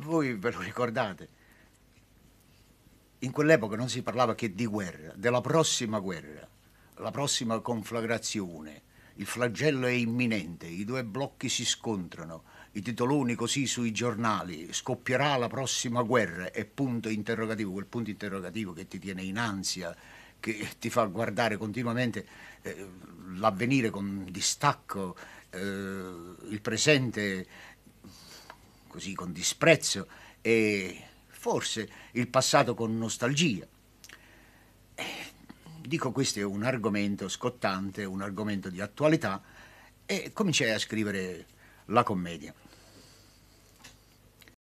Voi ve lo ricordate? In quell'epoca non si parlava che di guerra, della prossima guerra, la prossima conflagrazione. Il flagello è imminente, i due blocchi si scontrano, i titoloni così sui giornali, scoppierà la prossima guerra e punto interrogativo, quel punto interrogativo che ti tiene in ansia, che ti fa guardare continuamente eh, l'avvenire con distacco, eh, il presente così con disprezzo e forse il passato con nostalgia. Eh, dico questo è un argomento scottante, un argomento di attualità e cominciai a scrivere la commedia.